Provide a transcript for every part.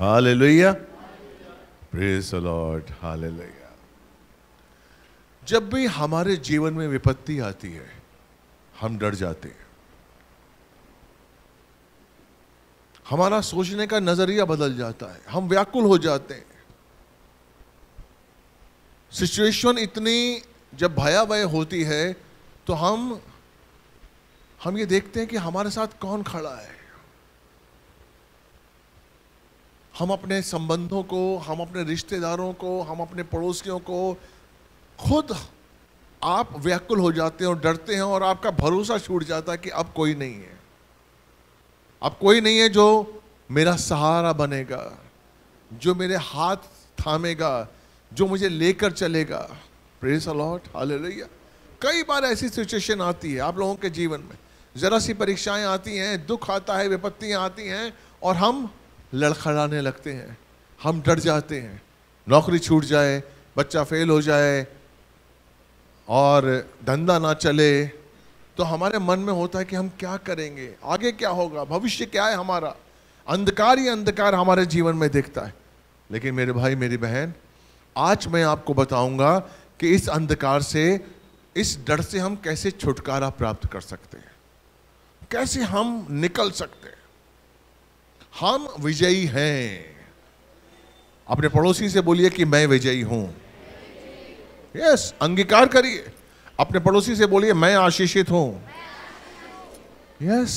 Hallelujah praise Lord hallelujah जब भी हमारे जीवन में विपत्ति आती है हम डर जाते हैं हमारा सोचने का नजरिया बदल जाता है हम व्याकुल हो जाते हैं सिचुएशन इतनी जब भयावह होती है तो हम हम ये देखते हैं कि हमारे साथ कौन खड़ा है हम अपने संबंधों को हम अपने रिश्तेदारों को हम अपने पड़ोसियों को खुद आप व्याकुल हो जाते हैं और डरते हैं और आपका भरोसा छूट जाता है कि अब कोई नहीं है अब कोई नहीं है जो मेरा सहारा बनेगा जो मेरे हाथ थामेगा जो मुझे लेकर चलेगा प्रेस अलॉट हालेलुया कई बार ऐसी सिचुएशन आती है आप लोगों के जीवन में ज़रा सी परीक्षाएं आती हैं दुख आता है विपत्तियां आती हैं और हम लड़खड़ाने लगते हैं हम डर जाते हैं नौकरी छूट जाए बच्चा फेल हो जाए और धंधा ना चले तो हमारे मन में होता है कि हम क्या करेंगे आगे क्या होगा भविष्य क्या है हमारा अंधकार ही अंधकार हमारे जीवन में दिखता है लेकिन मेरे भाई मेरी बहन आज मैं आपको बताऊंगा कि इस अंधकार से इस डर से हम कैसे छुटकारा प्राप्त कर सकते हैं कैसे हम निकल सकते हैं हम विजयी हैं अपने पड़ोसी से बोलिए कि मैं विजयी हूं यस yes, अंगीकार करिए अपने पड़ोसी से बोलिए मैं आशीषित हूं यस yes.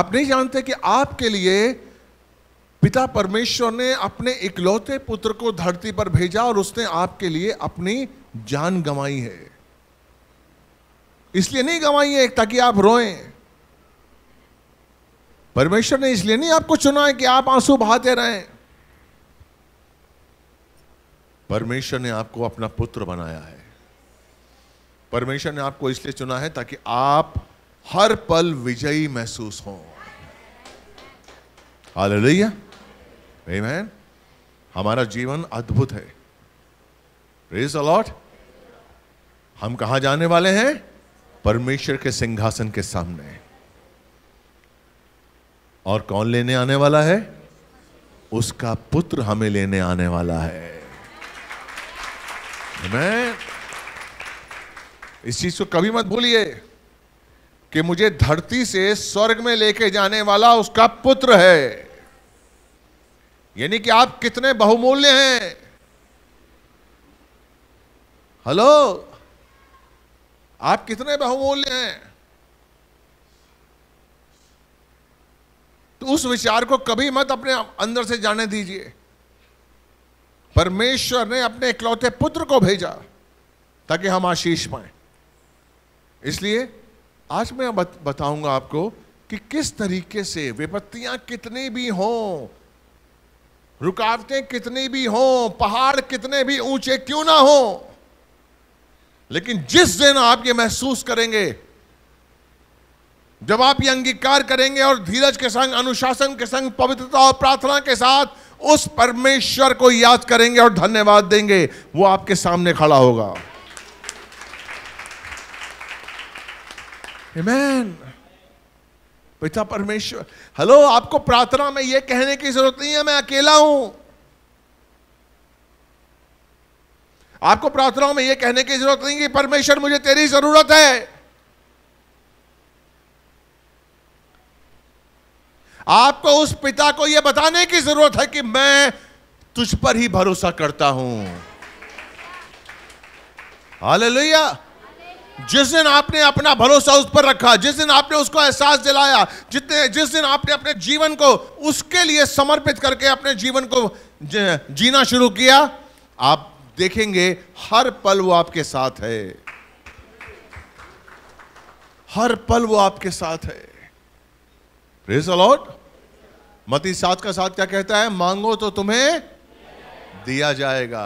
आप नहीं जानते कि आपके लिए पिता परमेश्वर ने अपने इकलौते पुत्र को धरती पर भेजा और उसने आपके लिए अपनी जान गंवाई है इसलिए नहीं गंवाई है ताकि आप रोएं परमेश्वर ने इसलिए नहीं आपको चुना है कि आप आंसू बहाते रहें परमेश्वर ने आपको अपना पुत्र बनाया है परमेश्वर ने आपको इसलिए चुना है ताकि आप हर पल विजयी महसूस हो हालेलुया हमारा जीवन अद्भुत है प्रेज अलॉट हम कहा जाने वाले हैं परमेश्वर के सिंहासन के सामने और कौन लेने आने वाला है उसका पुत्र हमें लेने आने वाला है मैं इस चीज को कभी मत भूलिए कि मुझे धरती से स्वर्ग में लेके जाने वाला उसका पुत्र है यानी कि आप कितने बहुमूल्य हैं हेलो आप कितने बहुमूल्य हैं उस विचार को कभी मत अपने अंदर से जाने दीजिए परमेश्वर ने अपने इकलौते पुत्र को भेजा ताकि हम आशीष पाए इसलिए आज मैं बत, बताऊंगा आपको कि किस तरीके से विपत्तियां कितनी भी हों रुकावटें कितनी भी हों पहाड़ कितने भी ऊंचे क्यों ना हों लेकिन जिस दिन आप ये महसूस करेंगे जब आप ये अंगीकार करेंगे और धीरज के संग अनुशासन के संग पवित्रता और प्रार्थना के साथ उस परमेश्वर को याद करेंगे और धन्यवाद देंगे वो आपके सामने खड़ा होगा Amen. पिता परमेश्वर हेलो आपको प्रार्थना में यह कहने की जरूरत नहीं है मैं अकेला हूं आपको प्रार्थनाओं में यह कहने की जरूरत नहीं कि परमेश्वर मुझे तेरी जरूरत है आपको उस पिता को यह बताने की जरूरत है कि मैं तुझ पर ही भरोसा करता हूं हालेलुया जिस दिन आपने अपना भरोसा उस पर रखा जिस दिन आपने उसको एहसास दिलाया जितने जिस दिन आपने अपने जीवन को उसके लिए समर्पित करके अपने जीवन को जीना शुरू किया आप देखेंगे हर पल वो आपके साथ है हर पल वो आपके साथ है प्रेज अलॉट मती सात का साथ क्या कहता है मांगो तो तुम्हें दिया जाएगा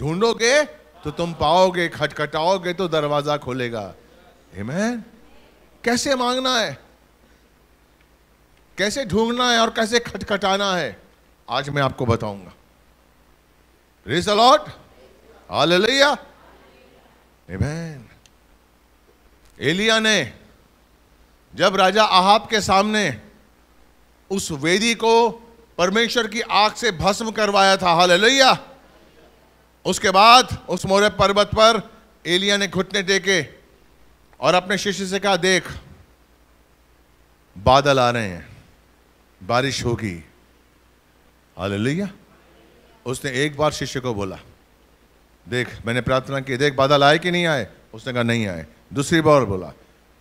ढूंढोगे तो तुम पाओगे खटखटाओगे तो दरवाजा खोलेगा हेमैन कैसे मांगना है कैसे ढूंढना है और कैसे खटखटाना है आज मैं आपको बताऊंगा रिस अलॉट हाल लिया हेमैन एलिया ने जब राजा आहाब के सामने उस वेदी को परमेश्वर की आग से भस्म करवाया था हाल उसके बाद उस मोरे पर्वत पर एलिया ने घुटने टेके और अपने शिष्य से कहा देख बादल आ रहे हैं बारिश होगी हाल उसने एक बार शिष्य को बोला देख मैंने प्रार्थना की देख बादल आए कि नहीं आए उसने कहा नहीं आए दूसरी बार बोला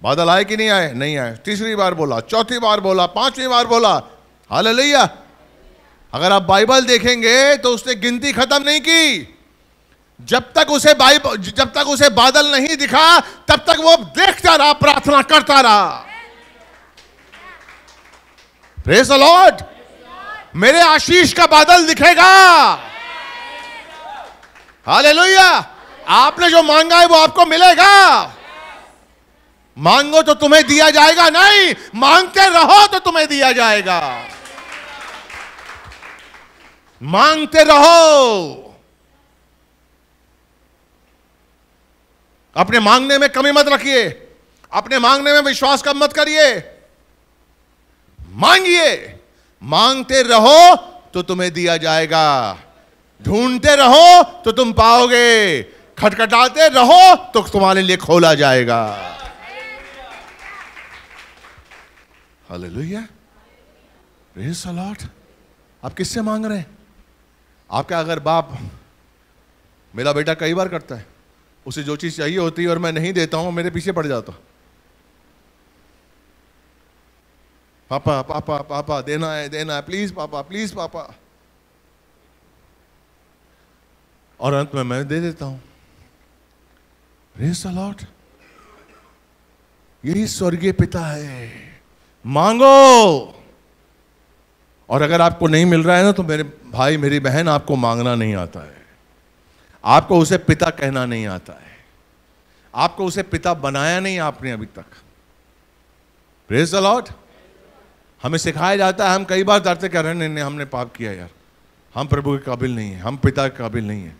बादल आए कि नहीं आए नहीं आए तीसरी बार बोला चौथी बार बोला पांचवी बार बोला हाल लैया अगर आप बाइबल देखेंगे तो उसने गिनती खत्म नहीं की जब तक उसे बाइबल जब तक उसे बादल नहीं दिखा तब तक वो देखता रहा प्रार्थना करता रहा प्रेस लॉर्ड मेरे आशीष का बादल दिखेगा हाल आपने जो मांगा है वो आपको मिलेगा मांगो तो तुम्हें दिया जाएगा नहीं मांगते रहो तो तुम्हें दिया जाएगा मांगते रहो अपने मांगने में कमी मत रखिए अपने मांगने में विश्वास कम मत करिए मांगिए मांगते रहो तो तुम्हें दिया जाएगा ढूंढते रहो तो तुम पाओगे खटखटाते रहो तो तुम्हारे लिए खोला जाएगा हालेलुया प्रेज लॉर्ड आप किससे मांग रहे हैं आपका अगर बाप मेरा बेटा कई बार करता है उसे जो चीज़ चाहिए होती है और मैं नहीं देता हूं मेरे पीछे पड़ जाता पापा पापा पापा देना है देना है प्लीज़ पापा प्लीज़ पापा और अंत में मैं दे देता हूं रेस अलॉट यही स्वर्गीय पिता है मांगो और अगर आपको नहीं मिल रहा है ना तो मेरे भाई मेरी बहन आपको मांगना नहीं आता है आपको उसे पिता कहना नहीं आता है आपको उसे पिता बनाया नहीं आपने अभी तक प्रेज द लॉर्ड हमें सिखाया जाता है हम कई बार डरते कह रहे हैं हमने पाप किया यार हम प्रभु के काबिल नहीं है हम पिता के काबिल नहीं है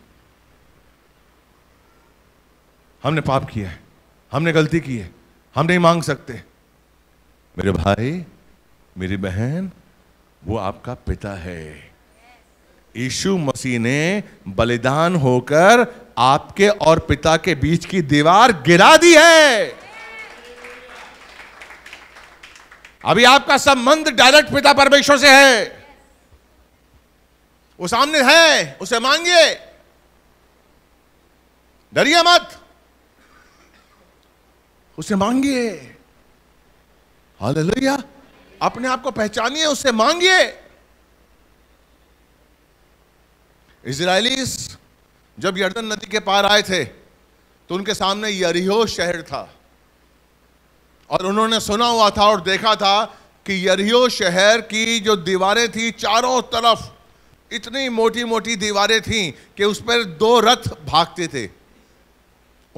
हमने पाप किया है हमने गलती की है हम नहीं मांग सकते मेरे भाई मेरी बहन वो आपका पिता है यीशु मसीह ने बलिदान होकर आपके और पिता के बीच की दीवार गिरा दी है अभी आपका संबंध डायरेक्ट पिता परमेश्वर से है वो सामने है उसे मांगिए डरिए मत उसे मांगिए हालेलुया अपने आप को पहचानिए उससे मांगिए इसराइलीस जब यर्दन नदी के पार आए थे तो उनके सामने यरिहो शहर था और उन्होंने सुना हुआ था और देखा था कि यरिहो शहर की जो दीवारें थी चारों तरफ इतनी मोटी मोटी दीवारें थीं कि उस पर दो रथ भागते थे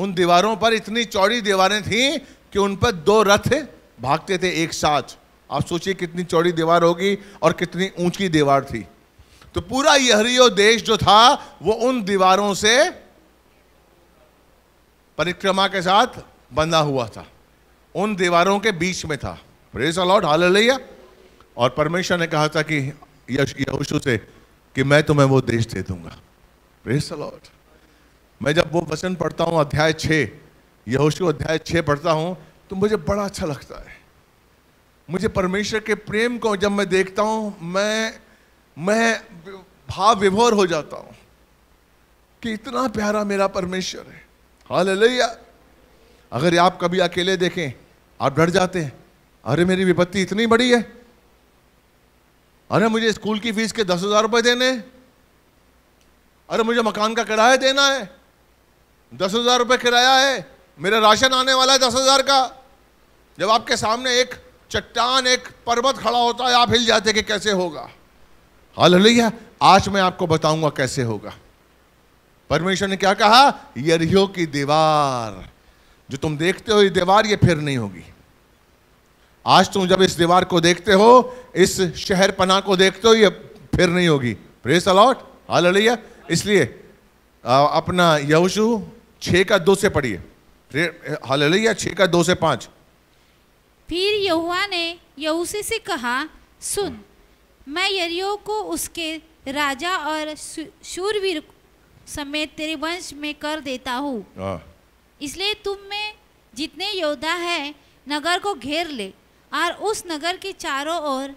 उन दीवारों पर इतनी चौड़ी दीवारें थीं कि उन पर दो रथ भागते थे एक साथ आप सोचिए कितनी चौड़ी दीवार होगी और कितनी ऊंची दीवार थी तो पूरा यहरियो देश जो था वो उन दीवारों से परिक्रमा के साथ बंधा हुआ था उन दीवारों के बीच में था प्रेस अलॉट हाल और परमेश्वर ने कहा था कि यहोशू से कि मैं तुम्हें वो देश दे दूंगा प्रेस अलॉट मैं जब वो वचन पढ़ता हूँ अध्याय छे यहोशू अध्याय छे पढ़ता हूँ तो मुझे बड़ा अच्छा लगता है मुझे परमेश्वर के प्रेम को जब मैं देखता हूँ मैं मैं भाव विभोर हो जाता हूँ कि इतना प्यारा मेरा परमेश्वर है हाल अगर आप कभी अकेले देखें आप डर जाते हैं अरे मेरी विपत्ति इतनी बड़ी है अरे मुझे स्कूल की फीस के दस हजार रुपये देने अरे मुझे मकान का किराया देना है दस हजार रुपये किराया है मेरा राशन आने वाला है दस हज़ार का जब आपके सामने एक चट्टान एक पर्वत खड़ा होता है आप हिल जाते कि कैसे होगा हाल आज मैं आपको बताऊंगा कैसे होगा परमेश्वर ने क्या कहा यरियो की दीवार जो तुम देखते हो ये दीवार ये फिर नहीं होगी आज तुम जब इस दीवार को देखते हो इस शहर पना को देखते हो ये फिर नहीं होगी प्रेस अलॉट हाल इसलिए अपना यहोशू छः का दो से पढ़िए हालेलुया छः का दो से पाँच फिर यहुआ ने यहूसी से कहा सुन मैं यरियो को उसके राजा और शूरवीर समेत तेरे वंश में कर देता हूँ हाँ। इसलिए तुम में जितने योद्धा है नगर को घेर ले और उस नगर के चारों ओर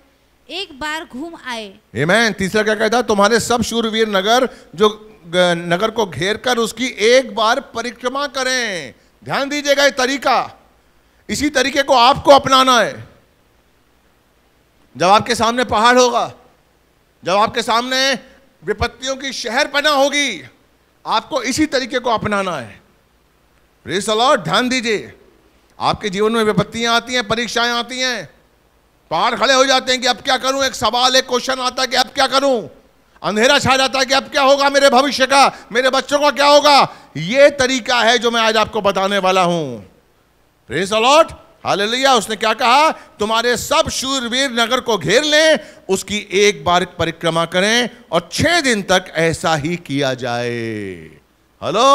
एक बार घूम आए मैं तीसरा क्या कहता तुम्हारे सब शूरवीर नगर जो नगर को घेर कर उसकी एक बार परिक्रमा करें ध्यान दीजिएगा ये तरीका इसी तरीके को आपको अपनाना है जब आपके सामने पहाड़ होगा जब आपके सामने विपत्तियों की शहर पना होगी आपको इसी तरीके को अपनाना है प्रेस अलॉट ध्यान दीजिए आपके जीवन में विपत्तियां आती हैं परीक्षाएं आती हैं पहाड़ खड़े हो जाते हैं कि अब क्या करूं एक सवाल एक क्वेश्चन आता है कि अब क्या करूं अंधेरा छा जाता है कि अब क्या होगा मेरे भविष्य का मेरे बच्चों का क्या होगा यह तरीका है जो मैं आज आपको बताने वाला हूं प्रेस अलॉट लिया उसने क्या कहा तुम्हारे सब शूरवीर नगर को घेर लें उसकी एक बार परिक्रमा करें और छह दिन तक ऐसा ही किया जाए हेलो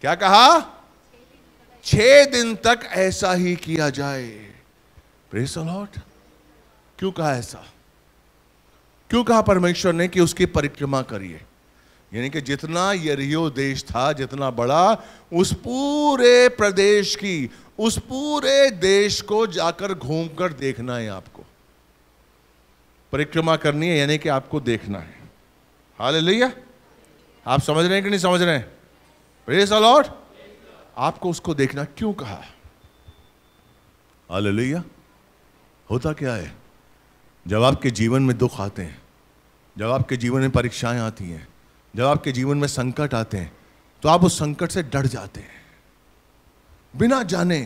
क्या कहा छह दिन तक ऐसा ही किया जाए प्रेस अलॉट क्यों कहा ऐसा क्यों कहा परमेश्वर ने कि उसकी परिक्रमा करिए यानी कि जितना यरियो देश था जितना बड़ा उस पूरे प्रदेश की उस पूरे देश को जाकर घूमकर देखना है आपको परिक्रमा करनी है यानी कि आपको देखना है हाल लिया आप समझ रहे हैं कि नहीं समझ रहे हैं अलॉट आपको उसको देखना क्यों कहा हाल होता क्या है जब आपके जीवन में दुख आते हैं जब आपके जीवन में परीक्षाएं आती हैं जब आपके जीवन में संकट आते हैं तो आप उस संकट से डर जाते हैं बिना जाने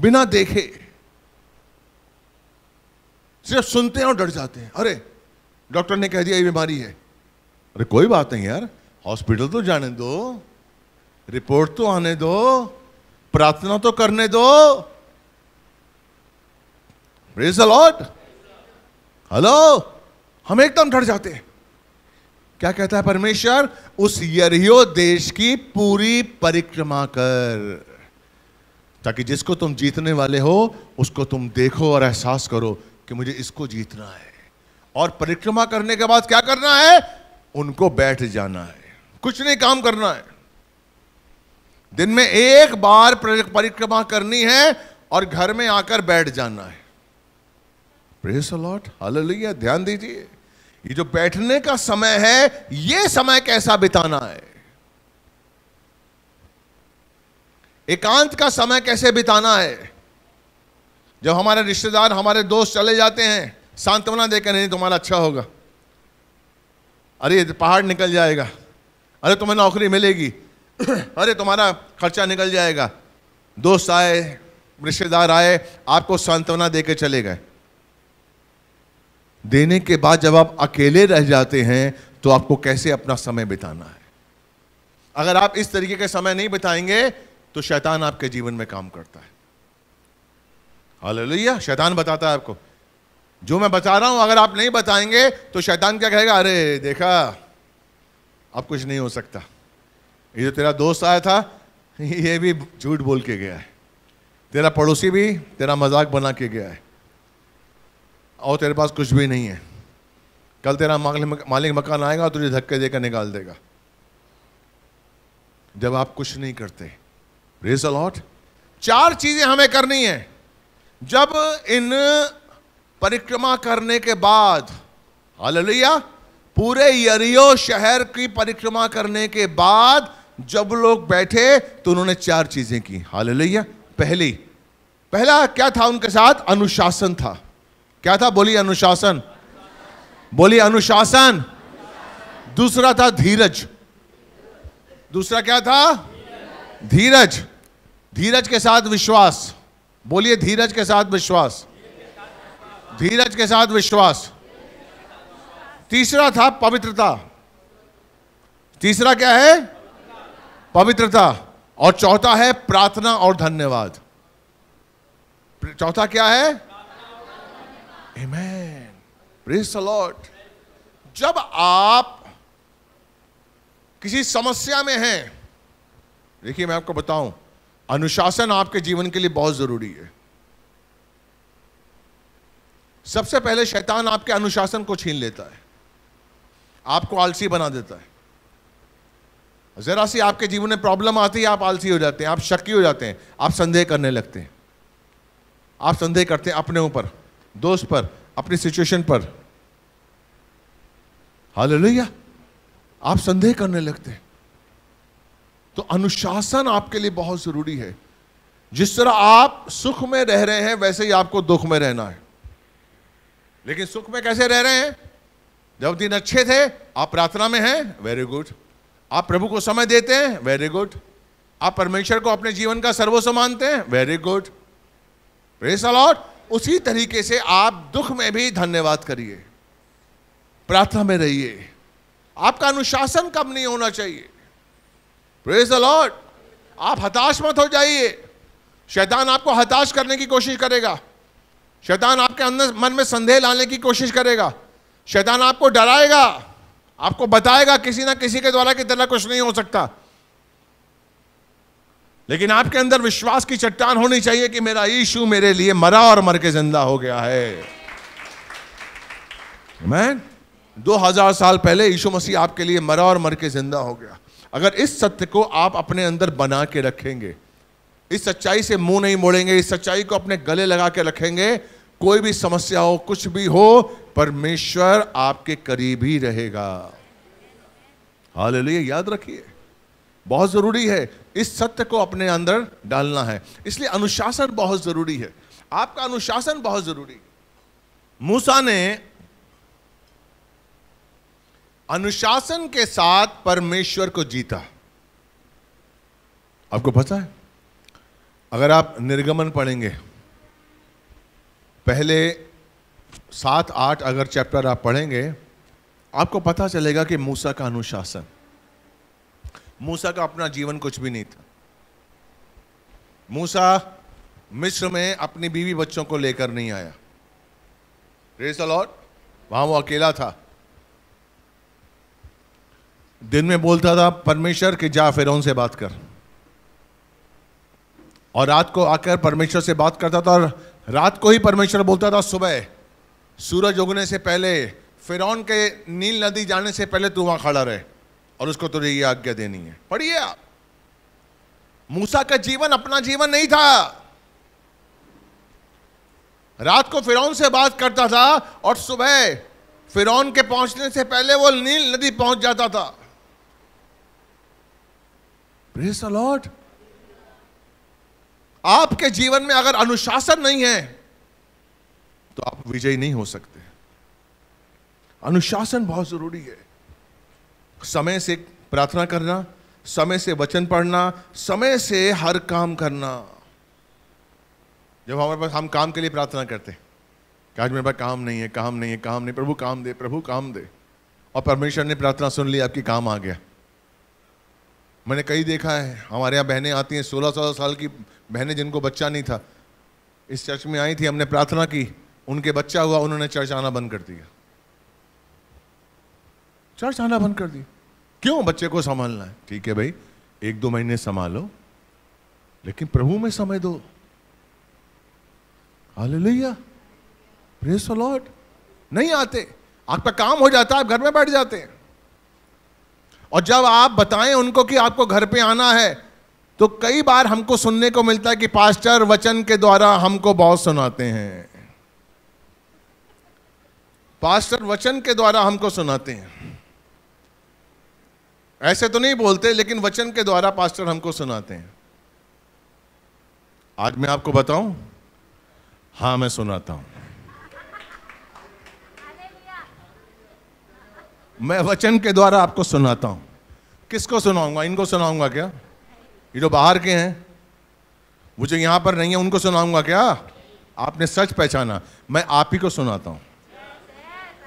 बिना देखे सिर्फ सुनते हैं और डर जाते हैं अरे डॉक्टर ने कह दिया ये बीमारी है अरे कोई बात नहीं यार हॉस्पिटल तो जाने दो रिपोर्ट तो आने दो प्रार्थना तो करने दो प्रेज द लॉर्ड हेलो हम एकदम डर जाते हैं क्या कहता है परमेश्वर उस यरियो देश की पूरी परिक्रमा कर ताकि जिसको तुम जीतने वाले हो उसको तुम देखो और एहसास करो कि मुझे इसको जीतना है और परिक्रमा करने के बाद क्या करना है उनको बैठ जाना है कुछ नहीं काम करना है दिन में एक बार परिक्रमा करनी है और घर में आकर बैठ जाना है प्रेस लॉट हालेलुया ध्यान दीजिए ये जो बैठने का समय है ये समय कैसा बिताना है एकांत का समय कैसे बिताना है जब हमारे रिश्तेदार हमारे दोस्त चले जाते हैं सांत्वना देकर नहीं तुम्हारा अच्छा होगा अरे पहाड़ निकल जाएगा अरे तुम्हें नौकरी मिलेगी अरे तुम्हारा खर्चा निकल जाएगा दोस्त आए रिश्तेदार आए आपको सांत्वना देकर चले गए देने के बाद जब आप अकेले रह जाते हैं तो आपको कैसे अपना समय बिताना है अगर आप इस तरीके का समय नहीं बिताएंगे तो शैतान आपके जीवन में काम करता है हालेलुया शैतान बताता है आपको जो मैं बता रहा हूं अगर आप नहीं बताएंगे तो शैतान क्या कहेगा अरे देखा अब कुछ नहीं हो सकता ये जो तेरा दोस्त आया था ये भी झूठ बोल के गया है तेरा पड़ोसी भी तेरा मजाक बना के गया है और तेरे पास कुछ भी नहीं है कल तेरा मालिक मकान आएगा और तुझे धक्के देकर निकाल देगा जब आप कुछ नहीं करते रेस अलॉट चार चीजें हमें करनी है जब इन परिक्रमा करने के बाद हालेलुया पूरे यरियो शहर की परिक्रमा करने के बाद जब लोग बैठे तो उन्होंने चार चीजें की हालेलुया पहली पहला क्या था उनके साथ अनुशासन था क्या था बोली अनुशासन बोली अनुशासन दूसरा था धीरज दूसरा क्या था धीरज धीरज के साथ विश्वास बोलिए धीरज के साथ विश्वास धीरज के साथ विश्वास तीसरा था पवित्रता तीसरा क्या है पवित्रता और चौथा है प्रार्थना और धन्यवाद चौथा क्या है Amen. Praise the Lord. जब आप किसी समस्या में हैं देखिए मैं आपको बताऊं अनुशासन आपके जीवन के लिए बहुत जरूरी है सबसे पहले शैतान आपके अनुशासन को छीन लेता है आपको आलसी बना देता है जरा सी आपके जीवन में प्रॉब्लम आती है आप आलसी हो जाते हैं आप शक्की हो जाते हैं आप संदेह करने लगते हैं आप संदेह करते हैं अपने ऊपर दोस्त पर अपनी सिचुएशन पर हालेलुया आप संदेह करने लगते हैं तो अनुशासन आपके लिए बहुत जरूरी है जिस तरह आप सुख में रह रहे हैं वैसे ही आपको दुख में रहना है लेकिन सुख में कैसे रह रहे हैं जब दिन अच्छे थे आप प्रार्थना में हैं वेरी गुड आप प्रभु को समय देते हैं वेरी गुड आप परमेश्वर को अपने जीवन का सर्वस्व मानते हैं वेरी गुड प्रेस अलॉट उसी तरीके से आप दुख में भी धन्यवाद करिए प्रार्थना में रहिए आपका अनुशासन कम नहीं होना चाहिए प्रेज द लॉर्ड आप हताश मत हो जाइए शैतान आपको हताश करने की कोशिश करेगा शैतान आपके अंदर मन में संदेह लाने की कोशिश करेगा शैतान आपको डराएगा आपको बताएगा किसी ना किसी के द्वारा कि तरह कुछ नहीं हो सकता लेकिन आपके अंदर विश्वास की चट्टान होनी चाहिए कि मेरा यीशु मेरे लिए मरा और मर के जिंदा हो गया है मैं 2000 साल पहले यीशु मसीह आपके लिए मरा और मर के जिंदा हो गया अगर इस सत्य को आप अपने अंदर बना के रखेंगे इस सच्चाई से मुंह नहीं मोड़ेंगे इस सच्चाई को अपने गले लगा के रखेंगे कोई भी समस्या हो कुछ भी हो परमेश्वर आपके करीब ही रहेगा हाल याद रखिए बहुत ज़रूरी है इस सत्य को अपने अंदर डालना है इसलिए अनुशासन बहुत ज़रूरी है आपका अनुशासन बहुत ज़रूरी है मूसा ने अनुशासन के साथ परमेश्वर को जीता आपको पता है अगर आप निर्गमन पढ़ेंगे पहले सात आठ अगर चैप्टर आप पढ़ेंगे आपको पता चलेगा कि मूसा का अनुशासन मूसा का अपना जीवन कुछ भी नहीं था मूसा मिस्र में अपनी बीवी बच्चों को लेकर नहीं आया रेस लॉर्ड वहां वो अकेला था दिन में बोलता था परमेश्वर कि जा फिर से बात कर और रात को आकर परमेश्वर से बात करता था और रात को ही परमेश्वर बोलता था सुबह सूरज उगने से पहले फिरौन के नील नदी जाने से पहले तू वहां खड़ा रहे और उसको तुझे ये आज्ञा देनी है पढ़िए आप मूसा का जीवन अपना जीवन नहीं था रात को फिरौन से बात करता था और सुबह फिरौन के पहुंचने से पहले वो नील नदी पहुंच जाता था प्रेस लॉर्ड आपके जीवन में अगर अनुशासन नहीं है तो आप विजयी नहीं हो सकते अनुशासन बहुत जरूरी है समय से प्रार्थना करना समय से वचन पढ़ना समय से हर काम करना जब हमारे पास हम काम के लिए प्रार्थना करते हैं कि आज मेरे पास काम नहीं है काम नहीं है काम नहीं प्रभु काम दे प्रभु काम दे और परमेश्वर ने प्रार्थना सुन ली आपकी काम आ गया मैंने कई देखा है हमारे यहाँ बहनें आती हैं सोलह सोलह साल की बहनें जिनको बच्चा नहीं था इस चर्च में आई थी हमने प्रार्थना की उनके बच्चा हुआ उन्होंने चर्च आना बंद कर दिया चर्च आना बंद कर दी क्यों बच्चे को संभालना है ठीक है भाई एक दो महीने संभालो लेकिन प्रभु में समय दो प्रेस लॉर्ड नहीं आते आपका काम हो जाता है आप घर में बैठ जाते हैं और जब आप बताएं उनको कि आपको घर पे आना है तो कई बार हमको सुनने को मिलता है कि पास्टर वचन के द्वारा हमको बहुत सुनाते हैं पास्टर वचन के द्वारा हमको सुनाते हैं ऐसे तो नहीं बोलते लेकिन वचन के द्वारा पास्टर हमको सुनाते हैं आज मैं आपको बताऊं हां मैं सुनाता हूं मैं वचन के द्वारा आपको सुनाता हूं किसको सुनाऊंगा इनको सुनाऊंगा क्या ये जो बाहर के हैं वो जो यहां पर नहीं है उनको सुनाऊंगा क्या आपने सच पहचाना मैं आप ही को सुनाता हूं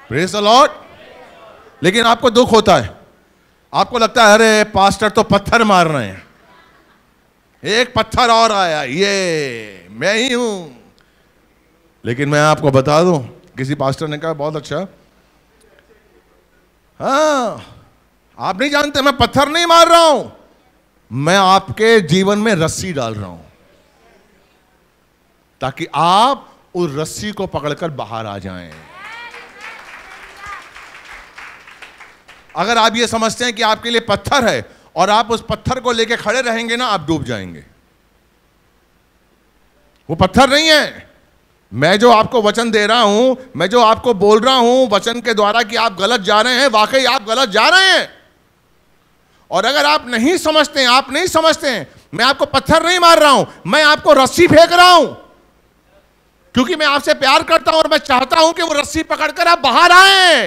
प्रेस अलॉट लेकिन आपको दुख होता है आपको लगता है अरे पास्टर तो पत्थर मार रहे हैं एक पत्थर और आया ये मैं ही हूं लेकिन मैं आपको बता दूं किसी पास्टर ने कहा बहुत अच्छा हाँ आप नहीं जानते मैं पत्थर नहीं मार रहा हूं मैं आपके जीवन में रस्सी डाल रहा हूं ताकि आप उस रस्सी को पकड़कर बाहर आ जाएं अगर आप ये समझते हैं कि आपके लिए पत्थर है और आप उस पत्थर को लेकर खड़े रहेंगे ना आप डूब जाएंगे वो पत्थर नहीं है मैं जो आपको वचन दे रहा हूं मैं जो आपको बोल रहा हूं वचन के द्वारा कि आप गलत जा रहे हैं वाकई आप गलत जा रहे हैं और अगर आप नहीं समझते हैं, आप नहीं समझते हैं मैं आपको पत्थर नहीं मार रहा हूं मैं आपको रस्सी फेंक रहा हूं क्योंकि मैं आपसे प्यार करता हूं और मैं चाहता हूं कि वो रस्सी पकड़कर आप बाहर आए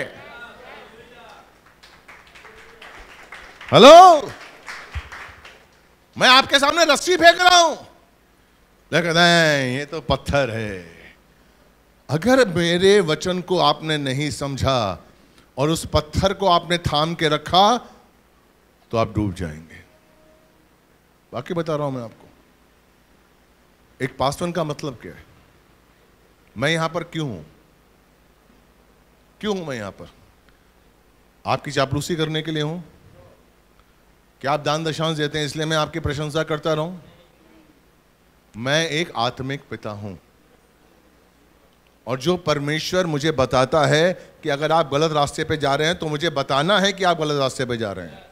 हेलो मैं आपके सामने रस्सी फेंक रहा हूं लेकिन ये तो पत्थर है अगर मेरे वचन को आपने नहीं समझा और उस पत्थर को आपने थाम के रखा तो आप डूब जाएंगे बाकी बता रहा हूं मैं आपको एक पासवन का मतलब क्या है मैं यहां पर क्यों हूं क्यों हूं मैं यहां पर आपकी चापलूसी करने के लिए हूं क्या आप दान दशांश देते हैं इसलिए मैं आपकी प्रशंसा करता रहूं मैं एक आत्मिक पिता हूं और जो परमेश्वर मुझे बताता है कि अगर आप गलत रास्ते पे जा रहे हैं तो मुझे बताना है कि आप गलत रास्ते पे जा रहे हैं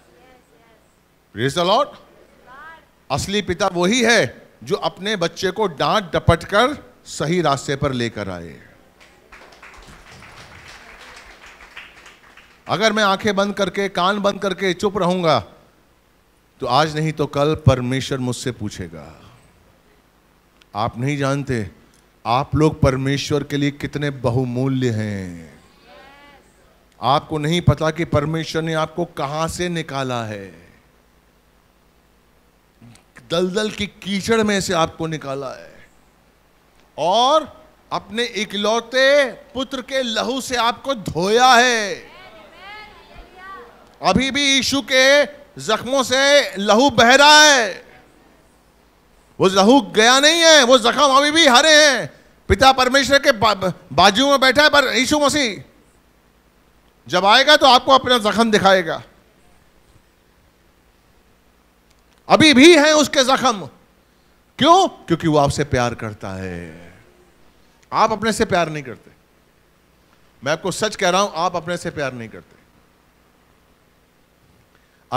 प्रेज द असली पिता वही है जो अपने बच्चे को डांट डपट कर सही रास्ते पर लेकर आए अगर मैं आंखें बंद करके कान बंद करके चुप रहूंगा तो आज नहीं तो कल परमेश्वर मुझसे पूछेगा आप नहीं जानते आप लोग परमेश्वर के लिए कितने बहुमूल्य हैं आपको नहीं पता कि परमेश्वर ने आपको कहां से निकाला है दलदल की कीचड़ में से आपको निकाला है और अपने इकलौते पुत्र के लहू से आपको धोया है अभी भी यीशु के जख्मों से लहू बह रहा है वो लहू गया नहीं है वो जख्म अभी भी हरे हैं पिता परमेश्वर के बाजू में बैठा है पर यीशु मसीह जब आएगा तो आपको अपना जख्म दिखाएगा अभी भी है उसके जख्म क्यों क्योंकि वो आपसे प्यार करता है आप अपने से प्यार नहीं करते मैं आपको सच कह रहा हूं आप अपने से प्यार नहीं करते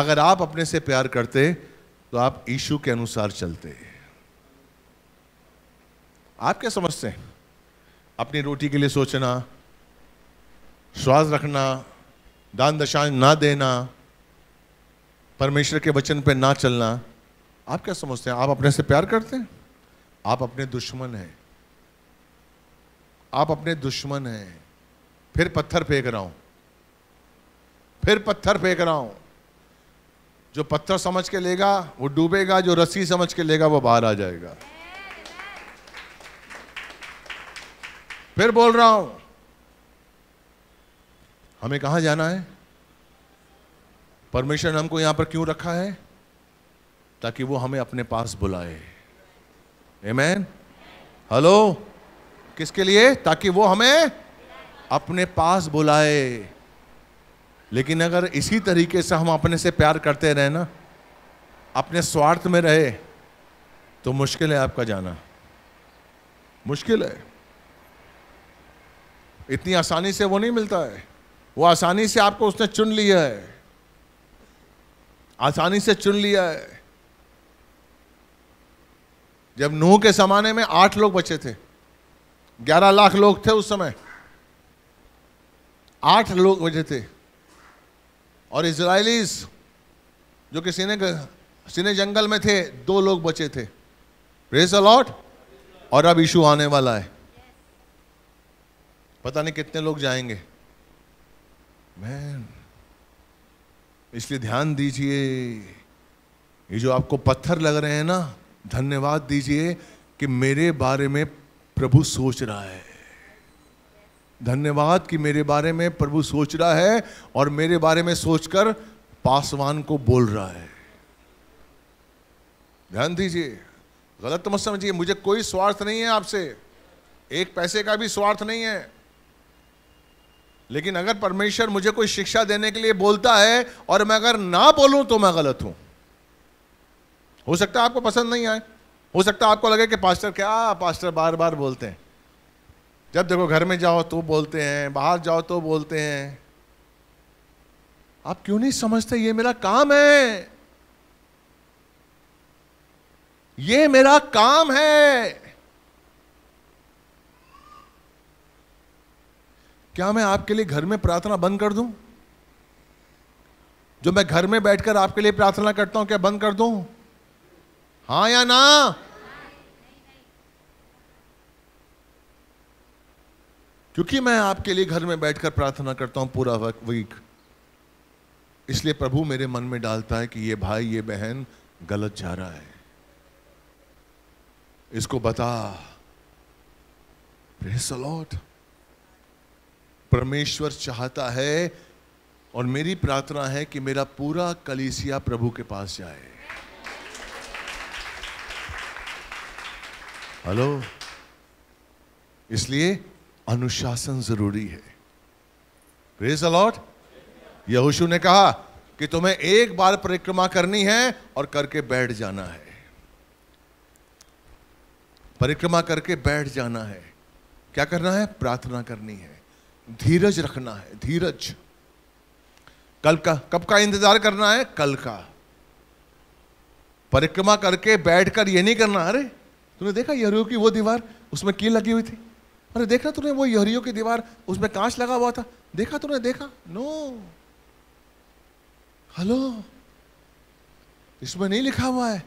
अगर आप अपने से प्यार करते तो आप ईशु के अनुसार चलते आप क्या समझते हैं अपनी रोटी के लिए सोचना श्वास रखना दान दशांश ना देना परमेश्वर के वचन पर ना चलना आप क्या समझते हैं आप अपने से प्यार करते हैं आप अपने दुश्मन हैं आप अपने दुश्मन हैं फिर पत्थर फेंक रहा हूं फिर पत्थर फेंक रहा हूं जो पत्थर समझ के लेगा वो डूबेगा जो रस्सी समझ के लेगा वो बाहर आ जाएगा फिर बोल रहा हूं हमें कहां जाना है परमेश्वर ने हमको यहां पर क्यों रखा है ताकि वो हमें अपने पास बुलाए एमेन हेलो किसके लिए ताकि वो हमें अपने पास बुलाए लेकिन अगर इसी तरीके से हम अपने से प्यार करते रहे ना अपने स्वार्थ में रहे तो मुश्किल है आपका जाना मुश्किल है इतनी आसानी से वो नहीं मिलता है वो आसानी से आपको उसने चुन लिया है आसानी से चुन लिया है जब नूह के जमाने में आठ लोग बचे थे ग्यारह लाख लोग थे उस समय आठ लोग बचे थे और इसराइलीज जो कि सीने सीने जंगल में थे दो लोग बचे थे प्रेस अलॉट और अब इशू आने वाला है पता नहीं कितने लोग जाएंगे मैं इसलिए ध्यान दीजिए ये जो आपको पत्थर लग रहे हैं ना धन्यवाद दीजिए कि मेरे बारे में प्रभु सोच रहा है धन्यवाद कि मेरे बारे में प्रभु सोच रहा है और मेरे बारे में सोचकर पासवान को बोल रहा है ध्यान दीजिए गलत तो मत समझिए मुझे कोई स्वार्थ नहीं है आपसे एक पैसे का भी स्वार्थ नहीं है लेकिन अगर परमेश्वर मुझे कोई शिक्षा देने के लिए बोलता है और मैं अगर ना बोलूं तो मैं गलत हूं हो सकता है आपको पसंद नहीं आए हो सकता है आपको लगे कि पास्टर क्या पास्टर बार बार बोलते हैं जब देखो घर में जाओ तो बोलते हैं बाहर जाओ तो बोलते हैं आप क्यों नहीं समझते ये मेरा काम है ये मेरा काम है क्या मैं आपके लिए घर में प्रार्थना बंद कर दूं? जो मैं घर में बैठकर आपके लिए प्रार्थना करता हूं क्या बंद कर दूं? हां या ना क्योंकि मैं आपके लिए घर में बैठकर प्रार्थना करता हूं पूरा वीक इसलिए प्रभु मेरे मन में डालता है कि ये भाई ये बहन गलत जा रहा है इसको बता प्रेस परमेश्वर चाहता है और मेरी प्रार्थना है कि मेरा पूरा कलीसिया प्रभु के पास जाए हेलो इसलिए अनुशासन जरूरी है प्रेज अलॉट यहोशु ने कहा कि तुम्हें एक बार परिक्रमा करनी है और करके बैठ जाना है परिक्रमा करके बैठ जाना है क्या करना है प्रार्थना करनी है धीरज रखना है धीरज कल का कब का इंतजार करना है कल का परिक्रमा करके बैठकर यह नहीं करना अरे तुमने देखा यरू की वो दीवार उसमें की लगी हुई थी अरे देखा तूने वो यहरियों की दीवार उसमें कांच लगा हुआ था देखा तूने देखा नो हेलो इसमें नहीं लिखा हुआ है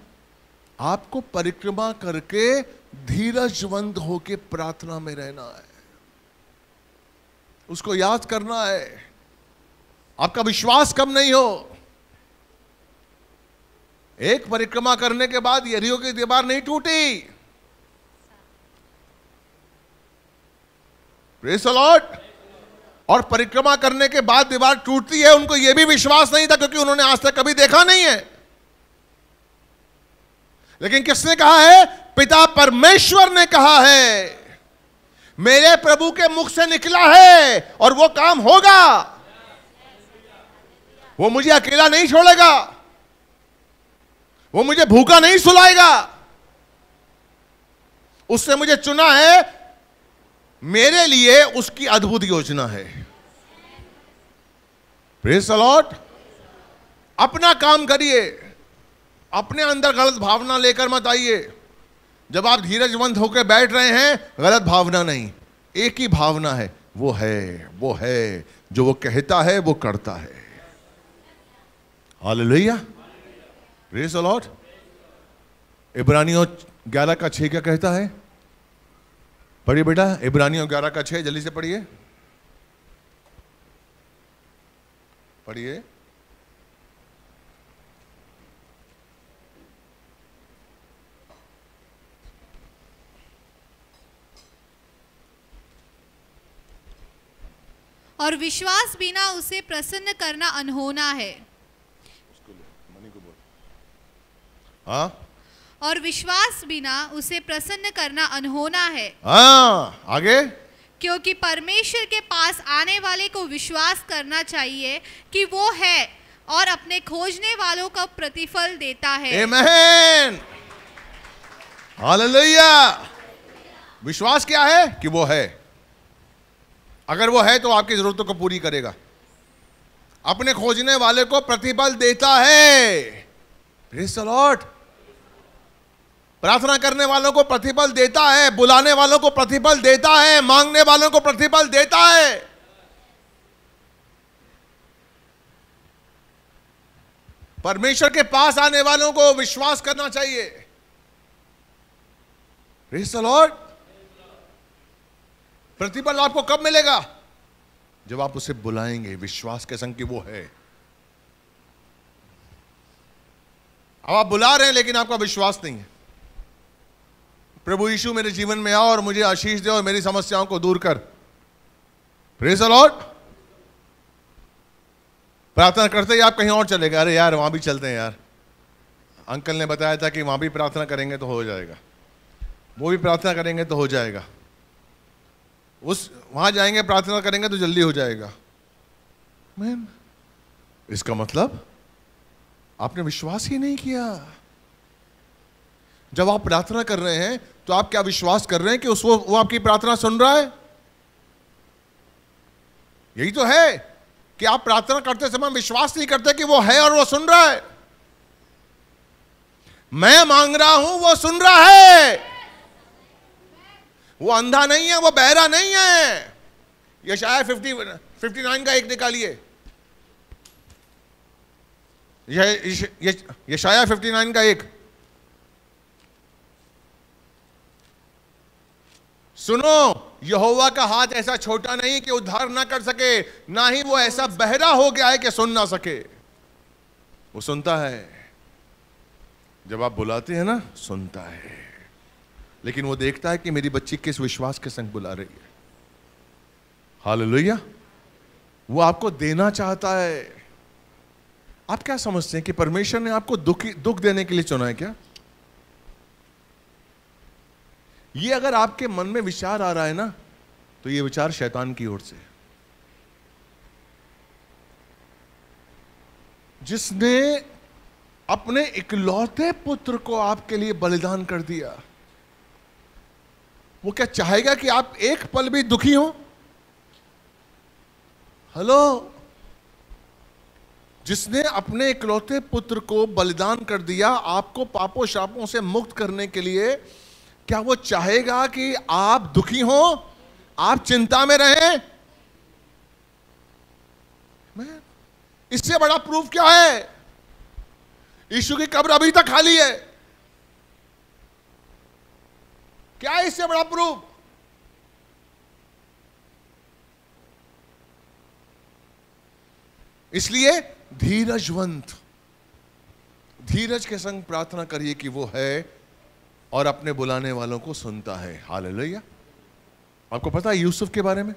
आपको परिक्रमा करके धीरजवंत होके प्रार्थना में रहना है उसको याद करना है आपका विश्वास कम नहीं हो एक परिक्रमा करने के बाद यरियो की दीवार नहीं टूटी प्रेस अलॉट और परिक्रमा करने के बाद दीवार टूटती है उनको यह भी विश्वास नहीं था क्योंकि उन्होंने आज तक कभी देखा नहीं है लेकिन किसने कहा है पिता परमेश्वर ने कहा है मेरे प्रभु के मुख से निकला है और वो काम होगा वो मुझे अकेला नहीं छोड़ेगा वो मुझे भूखा नहीं सुलाएगा उसने मुझे चुना है मेरे लिए उसकी अद्भुत योजना है प्रेस अलॉट अपना काम करिए अपने अंदर गलत भावना लेकर मत आइए जब आप धीरजवंत होकर बैठ रहे हैं गलत भावना नहीं एक ही भावना है वो है वो है जो वो कहता है वो करता है हाल लोहिया प्रेस अलॉट इब्रानियों ग्यारह का छह क्या कहता है पढ़िए बेटा इब्रानियों ग्यारह का छः जल्दी से पढ़िए पढ़िए और विश्वास बिना उसे प्रसन्न करना अनहोना है उसको मनी को बोल हाँ और विश्वास बिना उसे प्रसन्न करना अनहोना है आ, हाँ, आगे क्योंकि परमेश्वर के पास आने वाले को विश्वास करना चाहिए कि वो है और अपने खोजने वालों का प्रतिफल देता है Amen. विश्वास क्या है कि वो है अगर वो है तो आपकी जरूरतों को पूरी करेगा अपने खोजने वाले को प्रतिफल देता है लॉर्ड प्रार्थना करने वालों को प्रतिफल देता है बुलाने वालों को प्रतिफल देता है मांगने वालों को प्रतिफल देता है परमेश्वर के पास आने वालों को विश्वास करना चाहिए लॉर्ड प्रतिफल आपको कब मिलेगा जब आप उसे बुलाएंगे विश्वास के संग की वो है अब आप बुला रहे हैं लेकिन आपका विश्वास नहीं है प्रभु यीशु मेरे जीवन में आओ और मुझे आशीष दे और मेरी समस्याओं को दूर कर प्रेस लॉर्ड प्रार्थना करते ही आप कहीं और चले गए अरे यार वहां भी चलते हैं यार अंकल ने बताया था कि वहां भी प्रार्थना करेंगे तो हो जाएगा वो भी प्रार्थना करेंगे तो हो जाएगा उस वहां जाएंगे प्रार्थना करेंगे तो जल्दी हो जाएगा मैन इसका मतलब आपने विश्वास ही नहीं किया जब आप प्रार्थना कर रहे हैं तो आप क्या विश्वास कर रहे हैं कि उस वो, वो आपकी प्रार्थना सुन रहा है यही तो है कि आप प्रार्थना करते समय विश्वास नहीं करते कि वो है और वो सुन रहा है मैं मांग रहा हूं वो सुन रहा है वो अंधा नहीं है वो बहरा नहीं है ये शायद फिफ्टी फिफ्टी नाइन का एक निकालिए ये, फिफ्टी नाइन का एक सुनो यहोवा का हाथ ऐसा छोटा नहीं कि उद्धार ना कर सके ना ही वो ऐसा बहरा हो गया है कि सुन ना सके वो सुनता है जब आप बुलाते हैं ना सुनता है लेकिन वो देखता है कि मेरी बच्ची किस विश्वास के संग बुला रही है हाल वो आपको देना चाहता है आप क्या समझते हैं कि परमेश्वर ने आपको दुख दुख देने के लिए चुना है क्या ये अगर आपके मन में विचार आ रहा है ना तो ये विचार शैतान की ओर से जिसने अपने इकलौते पुत्र को आपके लिए बलिदान कर दिया वो क्या चाहेगा कि आप एक पल भी दुखी हो हेलो जिसने अपने इकलौते पुत्र को बलिदान कर दिया आपको पापों शापों से मुक्त करने के लिए क्या वो चाहेगा कि आप दुखी हो आप चिंता में रहें इससे बड़ा प्रूफ क्या है यीशु की कब्र अभी तक खाली है क्या है इससे बड़ा प्रूफ इसलिए धीरजवंत धीरज के संग प्रार्थना करिए कि वो है और अपने बुलाने वालों को सुनता है हाल आपको पता है यूसुफ के बारे में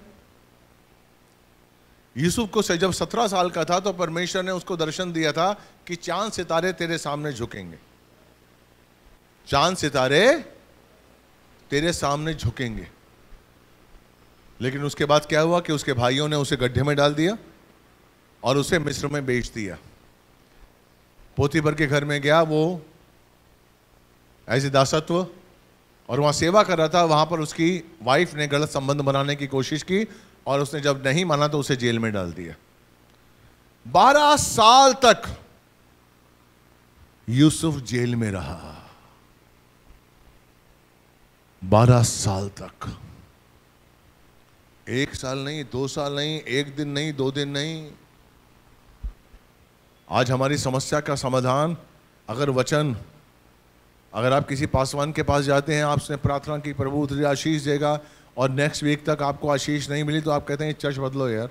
यूसुफ को से जब सत्रह साल का था तो परमेश्वर ने उसको दर्शन दिया था कि चांद सितारे तेरे सामने झुकेंगे चांद सितारे तेरे सामने झुकेंगे लेकिन उसके बाद क्या हुआ कि उसके भाइयों ने उसे गड्ढे में डाल दिया और उसे मिस्र में बेच दिया भर के घर में गया वो एज ए दासत्व और वहाँ सेवा कर रहा था वहाँ पर उसकी वाइफ ने गलत संबंध बनाने की कोशिश की और उसने जब नहीं माना तो उसे जेल में डाल दिया बारह साल तक यूसुफ जेल में रहा बारह साल तक एक साल नहीं दो साल नहीं एक दिन नहीं दो दिन नहीं आज हमारी समस्या का समाधान अगर वचन अगर आप किसी पासवान के पास जाते हैं आपने प्रार्थना की प्रभु तुझे आशीष देगा और नेक्स्ट वीक तक आपको आशीष नहीं मिली तो आप कहते हैं चर्च बदलो यार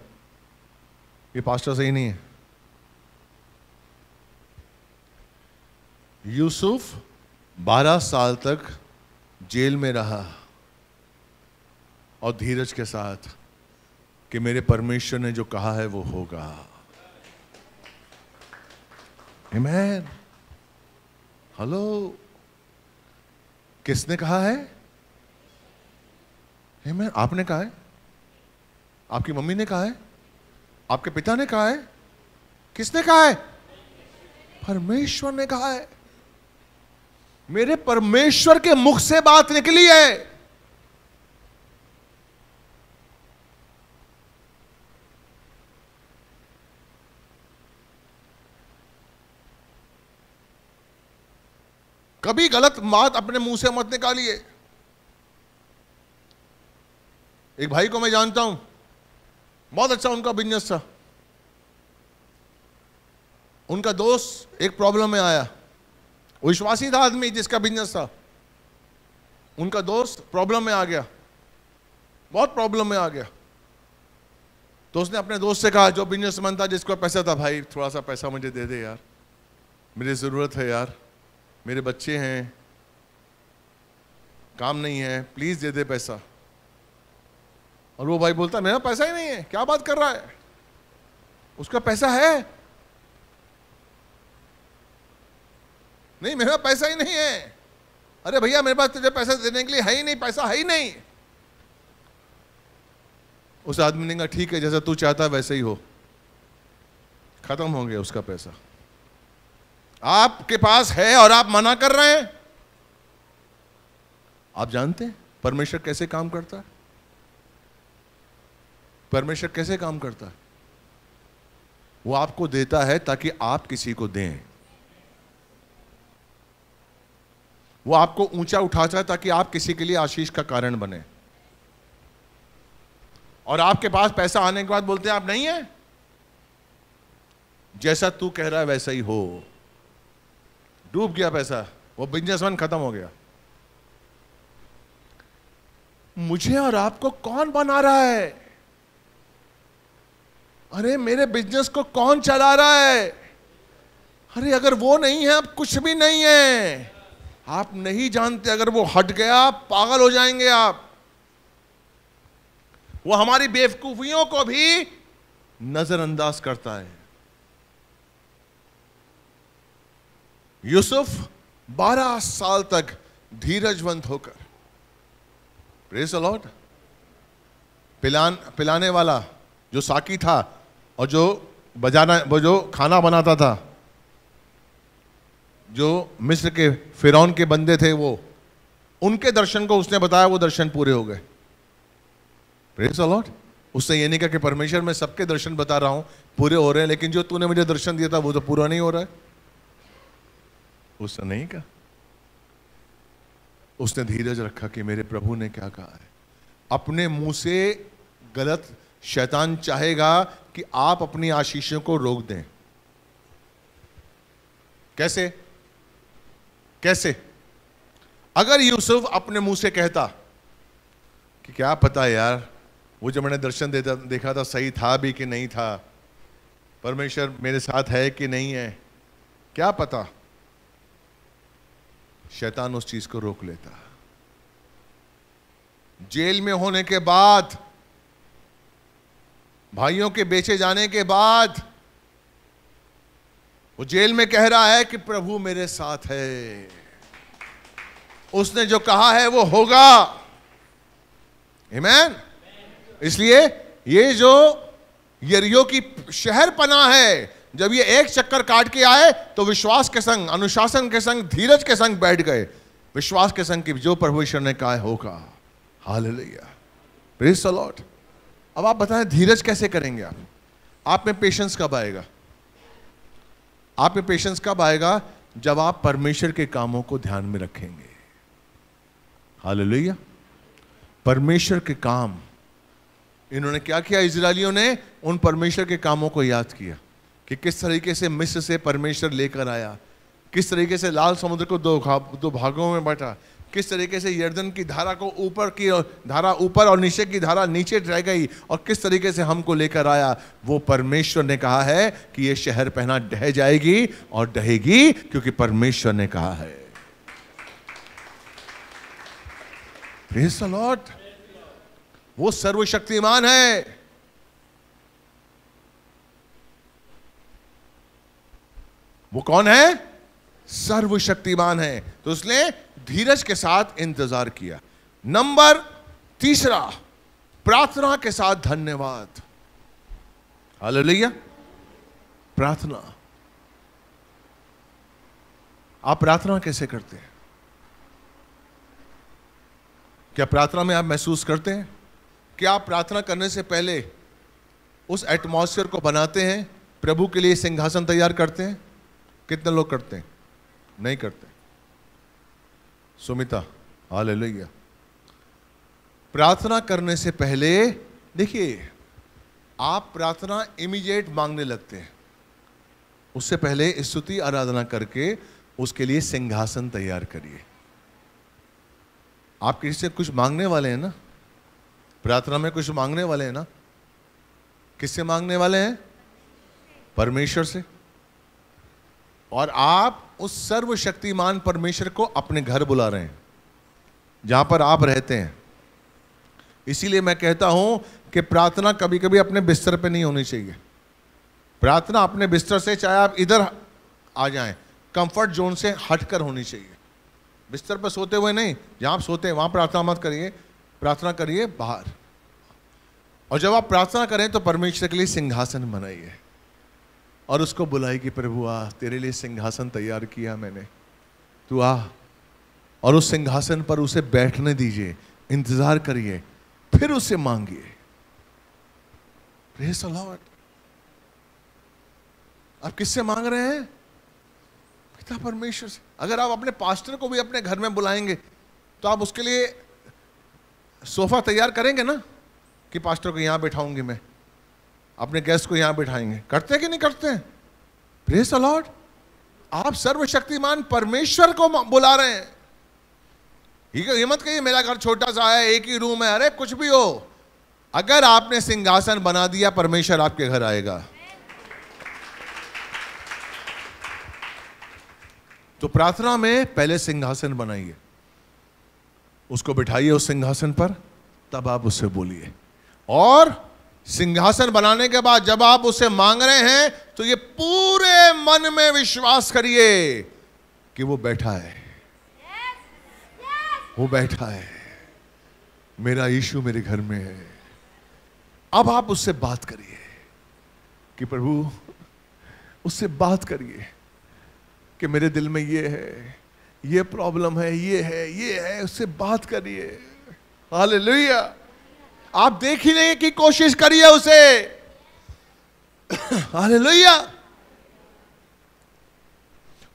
ये पास्टर सही नहीं है यूसुफ 12 साल तक जेल में रहा और धीरज के साथ कि मेरे परमेश्वर ने जो कहा है वो होगा Amen. हेलो किसने कहा है हेमन आपने कहा है आपकी मम्मी ने कहा है आपके पिता ने कहा है किसने कहा है परमेश्वर ने कहा है मेरे परमेश्वर के मुख से बात निकली है कभी गलत बात अपने मुंह से मत निकालिए एक भाई को मैं जानता हूं बहुत अच्छा उनका बिजनेस था उनका दोस्त एक प्रॉब्लम में आया विश्वासी था आदमी जिसका बिजनेस था उनका दोस्त प्रॉब्लम में आ गया बहुत प्रॉब्लम में आ गया तो उसने अपने दोस्त से कहा जो बिजनेसमैन था जिसको पैसा था भाई थोड़ा सा पैसा मुझे दे दे यार मेरी ज़रूरत है यार मेरे बच्चे हैं काम नहीं है प्लीज़ दे दे पैसा और वो भाई बोलता है मेरा पैसा ही नहीं है क्या बात कर रहा है उसका पैसा है नहीं मेरा पैसा ही नहीं है अरे भैया मेरे पास तुझे पैसा देने के लिए है ही नहीं पैसा है ही नहीं उस आदमी ने कहा ठीक है जैसा तू चाहता है वैसे ही हो खत्म हो गया उसका पैसा आपके पास है और आप मना कर रहे हैं आप जानते हैं परमेश्वर कैसे काम करता है परमेश्वर कैसे काम करता है वो आपको देता है ताकि आप किसी को दें वो आपको ऊंचा उठाता है ताकि आप किसी के लिए आशीष का कारण बने और आपके पास पैसा आने के बाद बोलते हैं आप नहीं है जैसा तू कह रहा है वैसा ही हो डूब गया पैसा वो बिजनेसमैन खत्म हो गया मुझे और आपको कौन बना रहा है अरे मेरे बिजनेस को कौन चला रहा है अरे अगर वो नहीं है आप कुछ भी नहीं है आप नहीं जानते अगर वो हट गया पागल हो जाएंगे आप वो हमारी बेवकूफियों को भी नजरअंदाज करता है यूसुफ 12 साल तक धीरजवंत होकर प्रेस अलॉट पिलान पिलाने वाला जो साकी था और जो बजाना वो जो खाना बनाता था जो मिस्र के फिरौन के बंदे थे वो उनके दर्शन को उसने बताया वो दर्शन पूरे हो गए प्रेस अलॉट उसने ये नहीं कहा कि परमेश्वर मैं सबके दर्शन बता रहा हूं पूरे हो रहे हैं लेकिन जो तूने मुझे दर्शन दिया था वो तो पूरा नहीं हो रहा है उसने नहीं कहा उसने धीरज रखा कि मेरे प्रभु ने क्या कहा है अपने मुंह से गलत शैतान चाहेगा कि आप अपनी आशीषों को रोक दें कैसे कैसे अगर यूसुफ अपने मुंह से कहता कि क्या पता यार वो जो मैंने दर्शन देता देखा था सही था भी कि नहीं था परमेश्वर मेरे साथ है कि नहीं है क्या पता शैतान उस चीज को रोक लेता जेल में होने के बाद भाइयों के बेचे जाने के बाद वो जेल में कह रहा है कि प्रभु मेरे साथ है उसने जो कहा है वो होगा हिमैन इसलिए ये जो यरियो की शहर पना है जब ये एक चक्कर काट के आए तो विश्वास के संग अनुशासन के संग धीरज के संग बैठ गए विश्वास के संग कि जो परमेश्वर ने कहा होगा हाल प्रेस लॉट अब आप बताएं धीरज कैसे करेंगे आप आप में पेशेंस कब आएगा आप में पेशेंस कब आएगा जब आप परमेश्वर के कामों को ध्यान में रखेंगे हाल परमेश्वर के काम इन्होंने क्या किया इसराइलियों ने उन परमेश्वर के कामों को याद किया कि किस तरीके से मिस्र से परमेश्वर लेकर आया किस तरीके से लाल समुद्र को दो दो भागों में बांटा किस तरीके से यर्दन की धारा को ऊपर की धारा ऊपर और नीचे की धारा नीचे रह गई और किस तरीके से हमको लेकर आया वो परमेश्वर ने कहा है कि ये शहर पहना ढह जाएगी और ढहेगी क्योंकि परमेश्वर ने कहा है वो सर्वशक्तिमान है वो कौन है सर्वशक्तिमान है तो उसने धीरज के साथ इंतजार किया नंबर तीसरा प्रार्थना के साथ धन्यवाद हाल प्रार्थना आप प्रार्थना कैसे करते हैं क्या प्रार्थना में आप महसूस करते हैं क्या आप प्रार्थना करने से पहले उस एटमॉस्फेयर को बनाते हैं प्रभु के लिए सिंहासन तैयार करते हैं कितने लोग करते हैं नहीं करते सुमिता हाल लोहिया प्रार्थना करने से पहले देखिए आप प्रार्थना इमीडिएट मांगने लगते हैं उससे पहले स्तुति आराधना करके उसके लिए सिंहासन तैयार करिए आप किसी से कुछ मांगने वाले हैं ना प्रार्थना में कुछ मांगने वाले हैं ना किससे मांगने वाले हैं परमेश्वर से और आप उस सर्वशक्तिमान परमेश्वर को अपने घर बुला रहे हैं जहां पर आप रहते हैं इसीलिए मैं कहता हूं कि प्रार्थना कभी कभी अपने बिस्तर पे नहीं होनी चाहिए प्रार्थना अपने बिस्तर से चाहे आप इधर आ जाएं कंफर्ट जोन से हटकर होनी चाहिए बिस्तर पर सोते हुए नहीं जहां आप सोते हैं वहां प्रार्थना मत करिए प्रार्थना करिए बाहर और जब आप प्रार्थना करें तो परमेश्वर के लिए सिंहासन बनाइए और उसको कि प्रभु आ तेरे लिए सिंहासन तैयार किया मैंने तू आ और उस सिंहासन पर उसे बैठने दीजिए इंतजार करिए फिर उसे मांगिए आप किससे मांग रहे हैं पिता परमेश्वर से अगर आप अपने पास्टर को भी अपने घर में बुलाएंगे तो आप उसके लिए सोफा तैयार करेंगे ना कि पास्टर को यहां बैठाऊंगी मैं अपने गेस्ट को यहां बिठाएंगे करते कि नहीं करते प्रेस अलॉट आप सर्वशक्तिमान परमेश्वर को बुला रहे हैं ये मत कहिए मेरा घर छोटा सा है एक ही रूम है अरे कुछ भी हो अगर आपने सिंहासन बना दिया परमेश्वर आपके घर आएगा तो प्रार्थना में पहले सिंहासन बनाइए उसको बिठाइए उस सिंहासन पर तब आप उससे बोलिए और सिंहासन बनाने के बाद जब आप उसे मांग रहे हैं तो ये पूरे मन में विश्वास करिए कि वो बैठा है वो बैठा है मेरा यीशु मेरे घर में है अब आप उससे बात करिए कि प्रभु उससे बात करिए कि मेरे दिल में ये है ये प्रॉब्लम है ये है ये है उससे बात करिए हालेलुया लुया आप देख ही देखने की कोशिश करिए उसे अरे लोहिया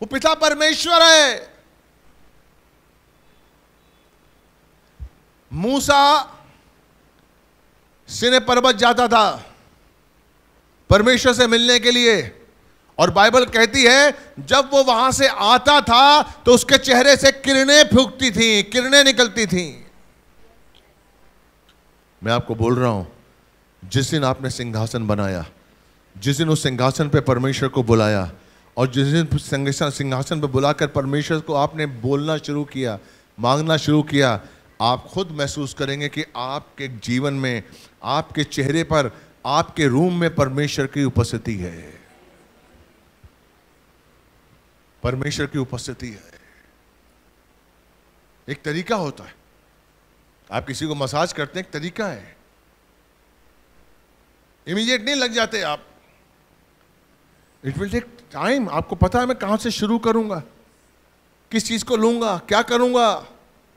वो पिता परमेश्वर है मूसा सिने पर्वत जाता था परमेश्वर से मिलने के लिए और बाइबल कहती है जब वो वहां से आता था तो उसके चेहरे से किरणें फूकती थीं किरणें निकलती थीं मैं आपको बोल रहा हूं जिस दिन आपने सिंहासन बनाया जिस दिन उस सिंहासन पर परमेश्वर को बुलाया और जिस दिन सिंहासन पर बुलाकर परमेश्वर को आपने बोलना शुरू किया मांगना शुरू किया आप खुद महसूस करेंगे कि आपके जीवन में आपके चेहरे पर आपके रूम में परमेश्वर की उपस्थिति है परमेश्वर की उपस्थिति है एक तरीका होता है आप किसी को मसाज करते हैं एक तरीका है इमीडिएट नहीं लग जाते आप इट विल टेक टाइम आपको पता है मैं कहां से शुरू करूंगा किस चीज को लूंगा क्या करूंगा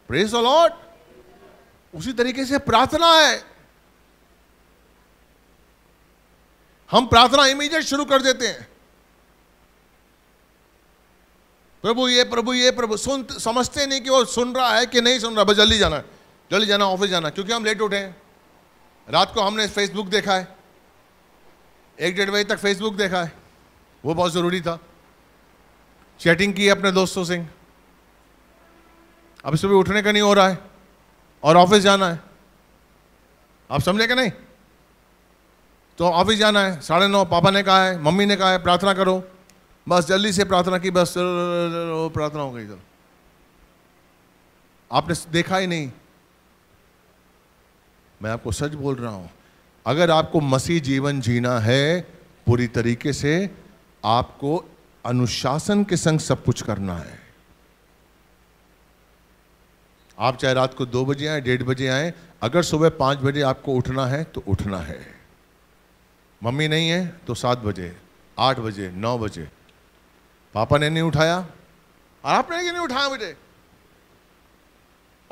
प्रेस अलॉट उसी तरीके से प्रार्थना है हम प्रार्थना इमीडिएट शुरू कर देते हैं प्रभु ये प्रभु ये प्रभु सुन समझते नहीं कि वो सुन रहा है कि नहीं सुन रहा बस जल्दी जाना है जल्दी जाना ऑफिस जाना क्योंकि हम लेट उठे हैं रात को हमने फेसबुक देखा है एक डेढ़ बजे तक फेसबुक देखा है वो बहुत ज़रूरी था चैटिंग की अपने दोस्तों से अब सुबह उठने का नहीं हो रहा है और ऑफिस जाना है आप समझे कि नहीं तो ऑफिस जाना है साढ़े नौ पापा ने कहा है मम्मी ने कहा है प्रार्थना करो बस जल्दी से प्रार्थना की बस प्रार्थना हो गई चलो आपने देखा ही नहीं मैं आपको सच बोल रहा हूँ अगर आपको मसीह जीवन जीना है पूरी तरीके से आपको अनुशासन के संग सब कुछ करना है आप चाहे रात को दो बजे आए डेढ़ बजे आए अगर सुबह पाँच बजे आपको उठना है तो उठना है मम्मी नहीं है तो सात बजे आठ बजे नौ बजे पापा ने नहीं उठाया और आपने क्यों नहीं उठाया मुझे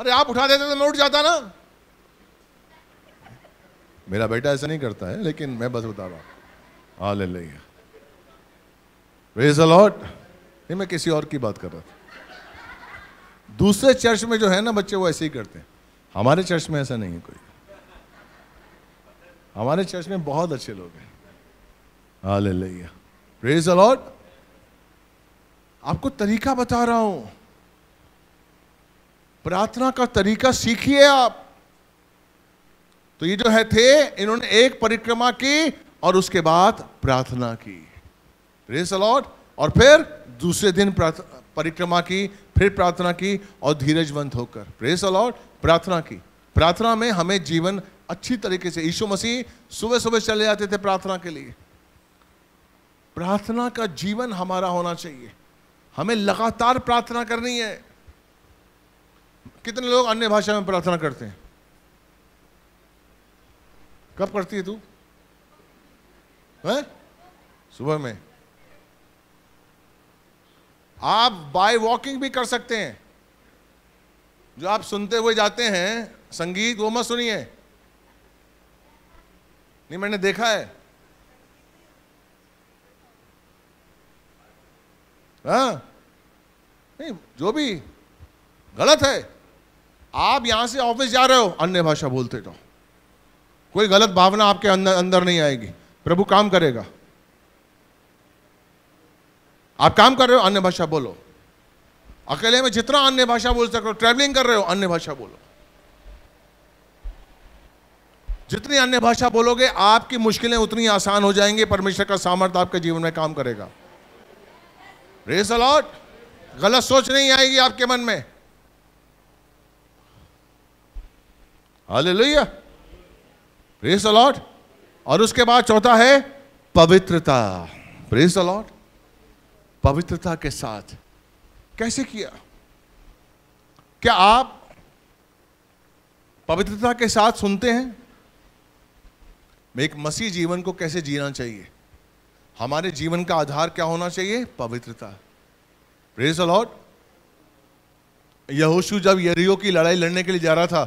अरे आप उठा देते तो मैं उठ जाता ना मेरा बेटा ऐसा नहीं करता है लेकिन मैं बस बता रहा हूँ हाँ ले रेज अलॉट नहीं मैं किसी और की बात कर रहा था दूसरे चर्च में जो है ना बच्चे वो ऐसे ही करते हैं हमारे चर्च में ऐसा नहीं है कोई हमारे चर्च में बहुत अच्छे लोग हैं हाँ ले लेंगे रेज अलॉट आपको तरीका बता रहा हूं प्रार्थना का तरीका सीखिए आप तो ये जो है थे इन्होंने एक परिक्रमा की और उसके बाद प्रार्थना की प्रेस अलॉट और फिर दूसरे दिन परिक्रमा की फिर प्रार्थना की और धीरजवंत होकर प्रेस अलॉट प्रार्थना की प्रार्थना में हमें जीवन अच्छी तरीके से यीशु मसीह सुबह सुबह चले जाते थे प्रार्थना के लिए प्रार्थना का जीवन हमारा होना चाहिए हमें लगातार प्रार्थना करनी है कितने लोग अन्य भाषा में प्रार्थना करते हैं कब पढ़ती है तू सुबह में आप बाय वॉकिंग भी कर सकते हैं जो आप सुनते हुए जाते हैं संगीत वो मत सुनिए नहीं मैंने देखा है आ? हाँ। नहीं जो भी गलत है आप यहां से ऑफिस जा रहे हो अन्य भाषा बोलते जाओ कोई गलत भावना आपके अंदर अंदर नहीं आएगी प्रभु काम करेगा आप काम कर रहे हो अन्य भाषा बोलो अकेले में जितना अन्य भाषा बोल सकते हो ट्रेवलिंग कर रहे हो अन्य भाषा बोलो जितनी अन्य भाषा बोलोगे आपकी मुश्किलें उतनी आसान हो जाएंगी परमेश्वर का सामर्थ्य आपके जीवन में काम करेगा रेस अलॉट गलत सोच नहीं आएगी आपके मन में हालेलुया प्रेस अलॉट और उसके बाद चौथा है पवित्रता प्रेस अलॉट पवित्रता के साथ कैसे किया क्या आप पवित्रता के साथ सुनते हैं एक मसीह जीवन को कैसे जीना चाहिए हमारे जीवन का आधार क्या होना चाहिए पवित्रता प्रेस अलॉट यहोशु जब यरियो की लड़ाई लड़ने के लिए जा रहा था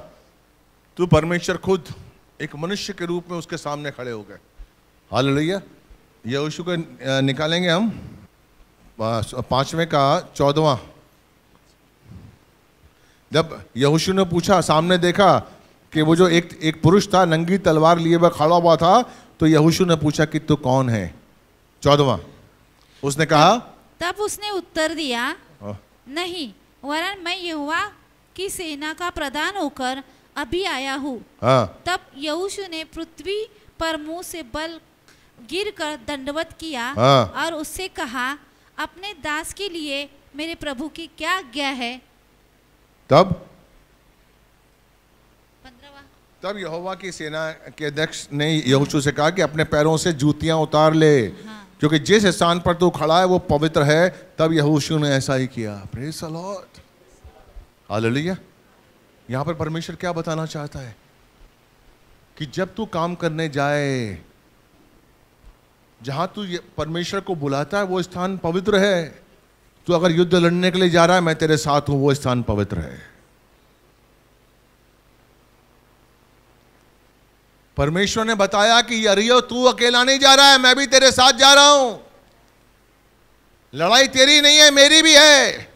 तो परमेश्वर खुद एक मनुष्य के रूप में उसके सामने खड़े हो गए हाल भैया यहोशू को निकालेंगे हम पांचवें का चौदवा जब यहोशू ने पूछा सामने देखा कि वो जो एक एक पुरुष था नंगी तलवार लिए हुए खड़ा हुआ था तो यहोशू ने पूछा कि तू कौन है चौदवा उसने कहा तब उसने उत्तर दिया हाँ। नहीं वरन मैं यहुआ की सेना का प्रधान होकर अभी आया हूँ हाँ। तब यहूशु ने पृथ्वी पर मुंह से बल गिर कर दंडवत किया हाँ। और उससे कहा अपने दास के लिए मेरे प्रभु की क्या आज्ञा है तब तब यहोवा की सेना के अध्यक्ष ने यहोशु से कहा कि अपने पैरों से जूतियां उतार ले हाँ। क्योंकि जिस स्थान पर तू खड़ा है वो पवित्र है तब यहोशु ने ऐसा ही किया प्रेज हालेलुया यहां पर परमेश्वर क्या बताना चाहता है कि जब तू काम करने जाए जहां तू परमेश्वर को बुलाता है वो स्थान पवित्र है तू अगर युद्ध लड़ने के लिए जा रहा है मैं तेरे साथ हूं वो स्थान पवित्र है परमेश्वर ने बताया कि अरियो तू अकेला नहीं जा रहा है मैं भी तेरे साथ जा रहा हूं लड़ाई तेरी नहीं है मेरी भी है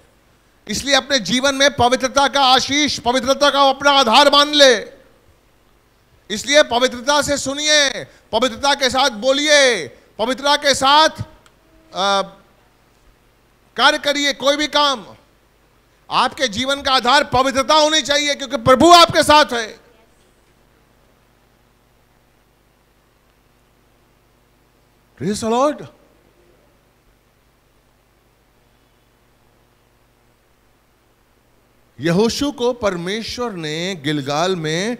इसलिए अपने जीवन में पवित्रता का आशीष पवित्रता का अपना आधार मान ले इसलिए पवित्रता से सुनिए पवित्रता के साथ बोलिए पवित्रता के साथ कार्य करिए कोई भी काम आपके जीवन का आधार पवित्रता होनी चाहिए क्योंकि प्रभु आपके साथ है लॉर्ड यहोशु को परमेश्वर ने गिलगाल में